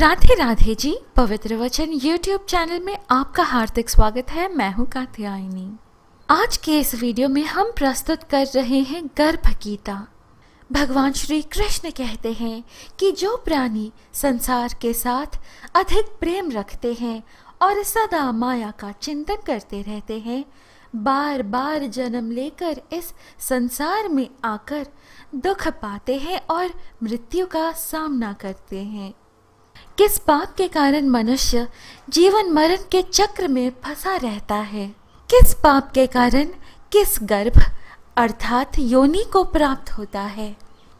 राधे राधे जी पवित्र वचन YouTube channel में आपका हार्दिक स्वागत है मैं हूं कात्यायनी आज के इस वीडियो में हम प्रस्तुत कर रहे हैं गर्भ गीता भगवान श्री कृष्ण कहते हैं कि जो प्राणी संसार के साथ अधिक प्रेम रखते हैं और सदा माया का चिंतन करते रहते हैं बार बार जन्म लेकर इस संसार में आकर दुख पाते हैं और मृत्यु का सामना करते हैं किस पाप के कारण मनुष्य जीवन मरण के चक्र में फंसा रहता है किस पाप के कारण किस गर्भ अर्थात योनि को प्राप्त होता है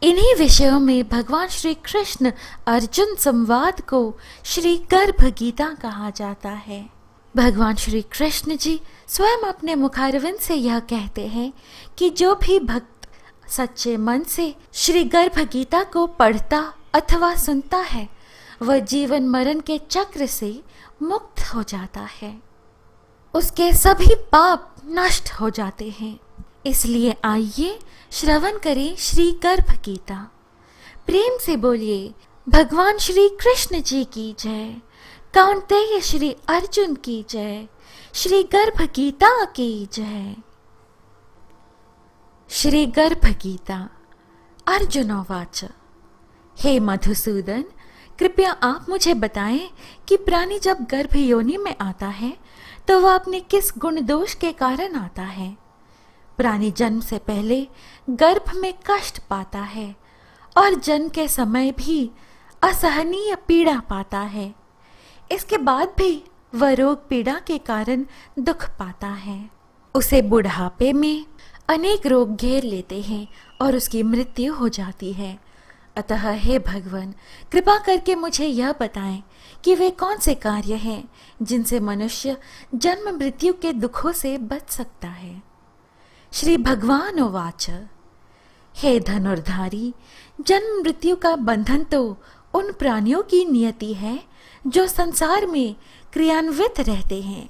इन्हीं विषयों में भगवान श्री कृष्ण अर्जुन संवाद को श्री गर्भ गीता कहा जाता है भगवान श्री कृष्ण जी स्वयं अपने मुखारविंद से यह कहते हैं कि जो भी भक्त सच्चे मन से श्री गर्भ गीता को पढ़ता अथवा सुनता है वह जीवन मरण के चक्र से मुक्त हो जाता है उसके सभी पाप नष्ट हो जाते हैं इसलिए आइए श्रवण करें श्री गर्भ गीता प्रेम से बोलिए भगवान श्री कृष्ण जी की जय कौंतेय श्री अर्जुन की जय श्री गर्भ गीता की जय श्री गर्भ गीता अर्जुनोवाच हे मधुसूदन कृपया आप मुझे बताएं कि प्राणी जब गर्भ योनि में आता है तो वह अपने किस गुण दोष के कारण आता है प्राणी जन्म से पहले गर्भ में कष्ट पाता है और जन्म के समय भी असहनीय पीड़ा पाता है इसके बाद भी वह रोग पीड़ा के कारण दुख पाता है उसे बुढ़ापे में अनेक रोग घेर लेते हैं और उसकी मृत्यु हो जाती है अतः हे भगवान कृपा करके मुझे यह बताएं कि वे कौन से कार्य हैं जिनसे मनुष्य जन्म मृत्यु के दुखों से बच सकता है श्री भगवान उवाच हे धनुर्धारी जन्म मृत्यु का बंधन तो उन प्राणियों की नियति है जो संसार में क्रियान्वित रहते हैं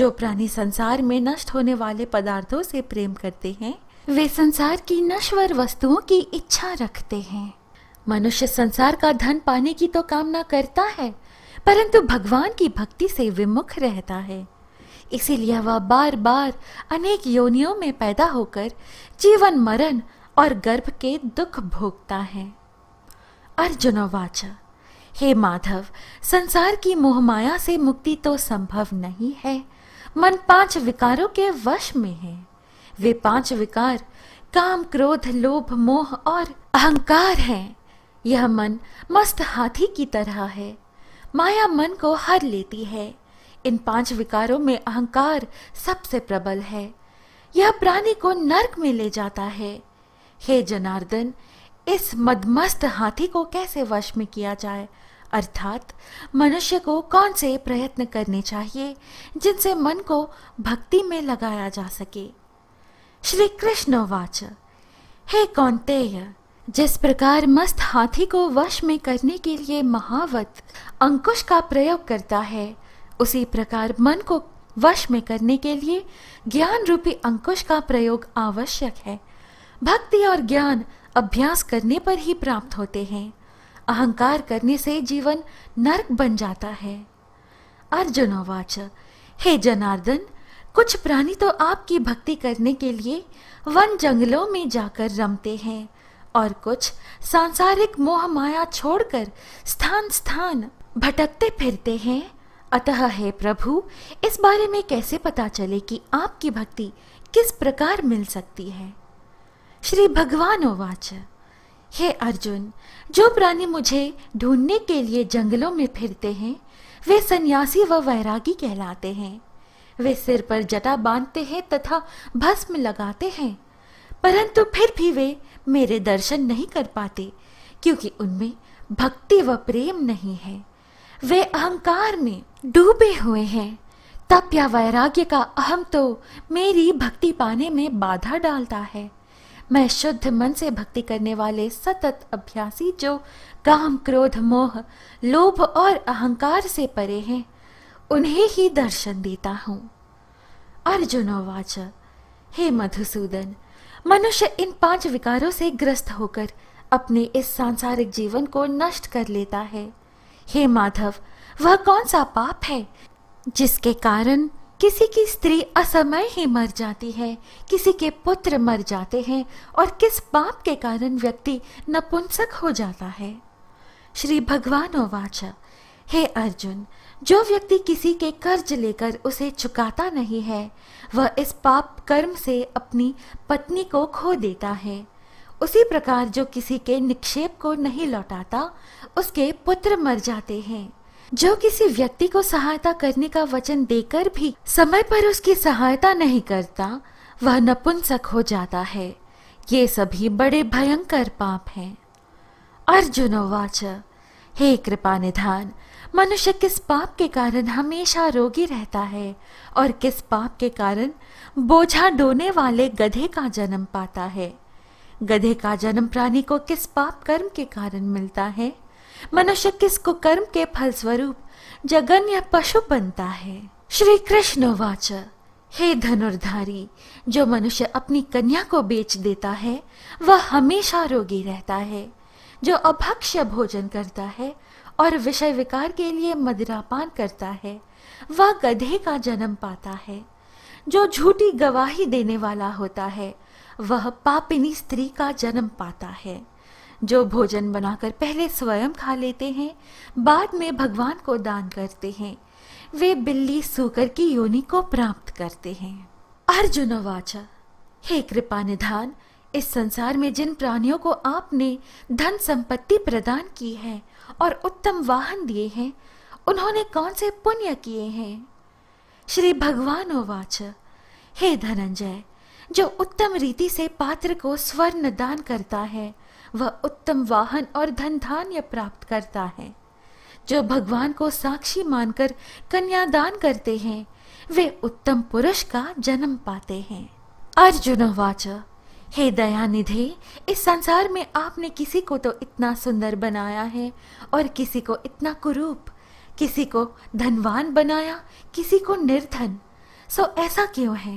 जो प्राणी संसार में नष्ट होने वाले पदार्थों से प्रेम करते हैं वे संसार की नश्वर वस्तुओं की इच्छा रखते हैं मनुष्य संसार का धन पाने की तो कामना करता है परंतु भगवान की भक्ति से विमुख रहता है इसीलिए वह बार बार अनेक योनियों में पैदा होकर जीवन मरण और गर्भ के दुख भोगता है अर्जुनोवाच हे माधव संसार की मोहमाया से मुक्ति तो संभव नहीं है मन पांच विकारों के वश में है वे पांच विकार काम क्रोध लोभ मोह और अहंकार हैं यह मन मस्त हाथी की तरह है माया मन को हर लेती है इन पांच विकारों में अहंकार सबसे प्रबल है यह प्राणी को नरक में ले जाता है हे जनार्दन इस मदमस्त हाथी को कैसे वश में किया जाए अर्थात मनुष्य को कौन से प्रयत्न करने चाहिए जिनसे मन को भक्ति में लगाया जा सके श्री कृष्ण वाच हे कौंतेय जिस प्रकार मस्त हाथी को वश में करने के लिए महावत अंकुश का प्रयोग करता है उसी प्रकार मन को वश में करने के लिए ज्ञान रूपी अंकुश का प्रयोग आवश्यक है भक्ति और ज्ञान अभ्यास करने पर ही प्राप्त होते हैं अहंकार करने से जीवन नरक बन जाता है अर्जुनोवाच हे जनार्दन कुछ प्राणी तो आपकी भक्ति करने के लिए वन जंगलों में जाकर रमते हैं और कुछ सांसारिक मोह माया छोड़कर स्थान स्थान भटकते फिरते हैं अतः हे प्रभु इस बारे में कैसे पता चले कि आपकी भक्ति किस प्रकार मिल सकती है श्री भगवान उवाच हे अर्जुन जो प्राणी मुझे ढूंढने के लिए जंगलों में फिरते हैं वे सन्यासी व वैरागी कहलाते हैं वे सिर पर जटा बांधते हैं तथा भस्म लगाते हैं परंतु फिर भी वे मेरे दर्शन नहीं कर पाते क्योंकि उनमें भक्ति व प्रेम नहीं है वे अहंकार में डूबे हुए हैं तप या वैराग्य का अहम तो मेरी भक्ति पाने में बाधा डालता है मैं शुद्ध मन से भक्ति करने वाले सतत अभ्यासी जो काम क्रोध मोह लोभ और अहंकार से परे हैं उन्हें ही दर्शन देता हूँ अर्जुनोवाच हे मधुसूदन मनुष्य इन पांच विकारों से ग्रस्त होकर अपने इस सांसारिक जीवन को नष्ट कर लेता है हे माधव वह कौन सा पाप है जिसके कारण किसी की स्त्री असमय ही मर जाती है किसी के पुत्र मर जाते हैं और किस पाप के कारण व्यक्ति नपुंसक हो जाता है श्री भगवान वाचा हे अर्जुन जो व्यक्ति किसी के कर्ज लेकर उसे चुकाता नहीं है वह इस पाप कर्म से अपनी पत्नी को खो देता है उसी प्रकार जो किसी के निक्षेप को नहीं लौटाता उसके पुत्र मर जाते हैं जो किसी व्यक्ति को सहायता करने का वचन देकर भी समय पर उसकी सहायता नहीं करता वह नपुंसक हो जाता है ये सभी बड़े भयंकर पाप हैं अर्जुनोवाच हे कृपा निधान मनुष्य किस पाप के कारण हमेशा रोगी रहता है और किस पाप के कारण बोझा डोने वाले गधे का जन्म पाता है गधे का जन्म प्राणी को किस पाप कर्म के कारण मिलता है मनुष्य किस कुकर्म के फलस्वरूप जगन या पशु बनता है श्री कृष्ण वाच हे धनुर्धारी जो मनुष्य अपनी कन्या को बेच देता है वह हमेशा रोगी रहता है जो अभक्ष्य भोजन करता है और विषय विकार के लिए मदिरापान करता है वह गधे का जन्म पाता है जो झूठी गवाही देने वाला होता है वह पापिनी स्त्री का जन्म पाता है जो भोजन बनाकर पहले स्वयं खा लेते हैं बाद में भगवान को दान करते हैं वे बिल्ली सूकर की योनि को प्राप्त करते हैं अर्जुन वाचा हे कृपा निधान इस संसार में जिन प्राणियों को आपने धन संपत्ति प्रदान की है और उत्तम वाहन दिए हैं उन्होंने कौन से पुण्य किए हैं श्री भगवान उवाच हे धनंजय जो उत्तम रीति से पात्र को स्वर्ण दान करता है वह उत्तम वाहन और धन धान्य प्राप्त करता है जो भगवान को साक्षी मानकर कन्यादान करते हैं वे उत्तम पुरुष का जन्म पाते हैं अर्जुन वाचा हे दया इस संसार में आपने किसी को तो इतना सुंदर बनाया है और किसी को इतना कुरूप किसी को धनवान बनाया किसी को निर्धन सो ऐसा क्यों है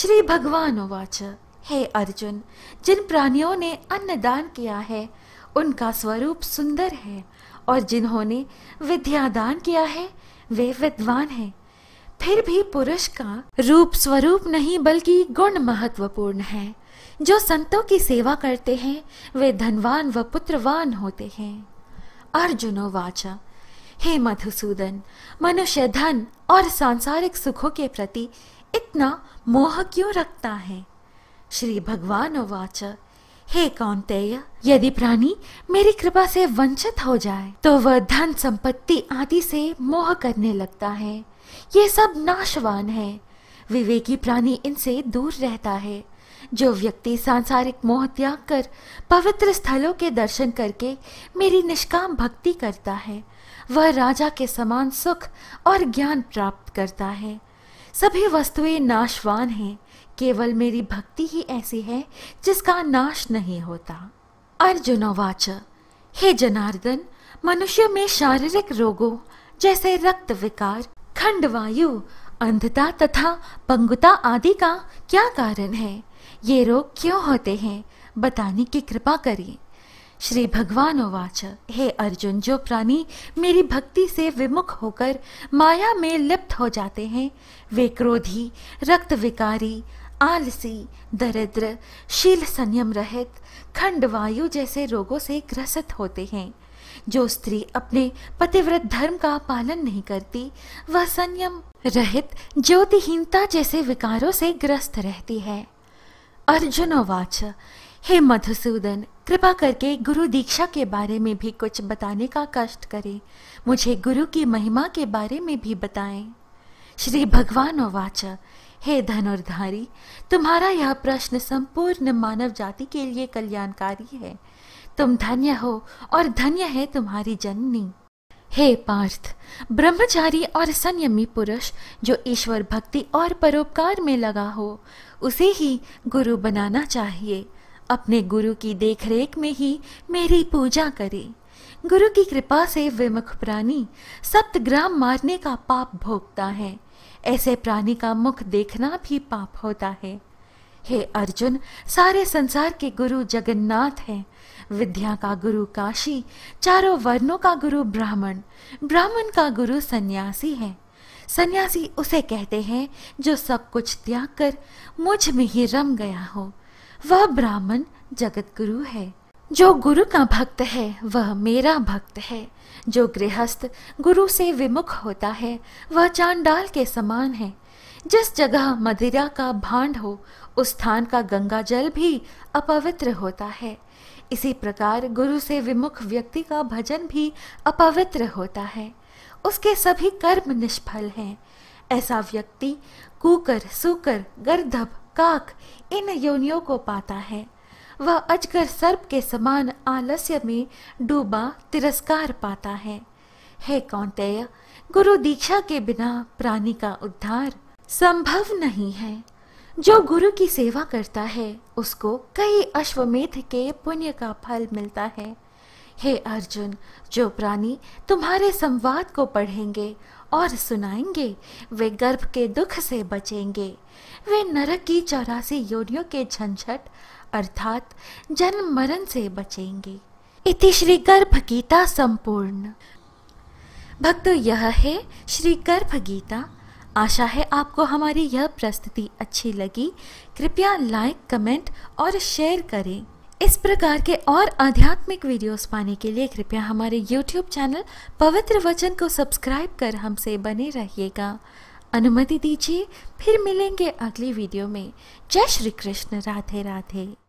श्री भगवान उवाच हे अर्जुन जिन प्राणियों ने अन्न दान किया है उनका स्वरूप सुंदर है और जिन्होंने विद्या दान किया है वे विद्वान हैं फिर भी पुरुष का रूप स्वरूप नहीं बल्कि गुण महत्वपूर्ण है जो संतों की सेवा करते हैं वे धनवान व पुत्रवान होते हैं अर्जुनो वाचा हे मधुसूदन मनुष्य धन और सांसारिक सुखों के प्रति इतना मोह क्यों रखता है श्री भगवान वाच हे कौंतेय यदि प्राणी मेरी कृपा से वंचित हो जाए तो वह धन संपत्ति आदि से मोह करने लगता है ये सब नाशवान है विवेकी प्राणी इनसे दूर रहता है जो व्यक्ति सांसारिक मोह त्याग कर पवित्र स्थलों के दर्शन करके मेरी निष्काम भक्ति करता है वह राजा के समान सुख और ज्ञान प्राप्त करता है सभी वस्तुएं नाशवान हैं केवल मेरी भक्ति ही ऐसी है जिसका नाश नहीं होता अर्जुनोवाच हे जनार्दन मनुष्य में शारीरिक रोगों जैसे रक्त विकार खंडवायु अंधता तथा पंगुता आदि का क्या कारण है ये रोग क्यों होते हैं बताने की कृपा करें श्री भगवान उवाच हे अर्जुन जो प्राणी मेरी भक्ति से विमुख होकर माया में लिप्त हो जाते हैं वे क्रोधी रक्त विकारी आलसी दरिद्र शील संयम रहित खंड वायु जैसे रोगों से ग्रसित होते हैं जो स्त्री अपने पतिव्रत धर्म का पालन नहीं करती वह संयम रहित ज्योतिहीनता जैसे विकारों से ग्रस्त रहती है अर्जुन वाच हे मधुसूदन कृपा करके गुरु दीक्षा के बारे में भी कुछ बताने का कष्ट करें मुझे गुरु की महिमा के बारे में भी बताएं श्री भगवान अवाच हे धनुर्धारी तुम्हारा यह प्रश्न संपूर्ण मानव जाति के लिए कल्याणकारी है तुम धन्य हो और धन्य है तुम्हारी जननी हे पार्थ ब्रह्मचारी और संयमी पुरुष जो ईश्वर भक्ति और परोपकार में लगा हो उसे ही गुरु बनाना चाहिए अपने गुरु की देखरेख में ही मेरी पूजा करें गुरु की कृपा से विमुख प्राणी सप्त ग्राम मारने का पाप भोगता है ऐसे प्राणी का मुख देखना भी पाप होता है हे अर्जुन सारे संसार के गुरु जगन्नाथ हैं विद्या का गुरु काशी चारों वर्णों का गुरु ब्राह्मण ब्राह्मण का गुरु सन्यासी है सन्यासी उसे कहते हैं जो सब कुछ त्याग कर मुझ में ही रम गया हो वह ब्राह्मण जगत गुरु है जो गुरु का भक्त है वह मेरा भक्त है जो गृहस्थ गुरु से विमुख होता है वह चांडाल के समान है जिस जगह मदिरा का भांड हो उस स्थान का गंगा जल भी अपवित्र होता है इसी प्रकार गुरु से विमुख व्यक्ति का भजन भी अपवित्र होता है उसके सभी कर्म निष्फल हैं ऐसा व्यक्ति कुकर सुकर गर्दभ काक इन योनियों को पाता है वह अजगर सर्प के समान आलस्य में डूबा तिरस्कार पाता है हे कौंतेय गुरु दीक्षा के बिना प्राणी का उद्धार संभव नहीं है जो गुरु की सेवा करता है उसको कई अश्वमेध के पुण्य का फल मिलता है हे अर्जुन जो प्राणी तुम्हारे संवाद को पढ़ेंगे और सुनाएंगे वे गर्भ के दुख से बचेंगे वे नरक की चौरासी योनियों के झंझट अर्थात जन्म मरण से बचेंगे इति श्री गर्भ गीता संपूर्ण भक्तों यह है श्री गर्भ गीता आशा है आपको हमारी यह प्रस्तुति अच्छी लगी कृपया लाइक कमेंट और शेयर करें इस प्रकार के और आध्यात्मिक वीडियोस पाने के लिए कृपया हमारे YouTube चैनल पवित्र वचन को सब्सक्राइब कर हमसे बने रहिएगा अनुमति दीजिए फिर मिलेंगे अगली वीडियो में जय श्री कृष्ण राधे राधे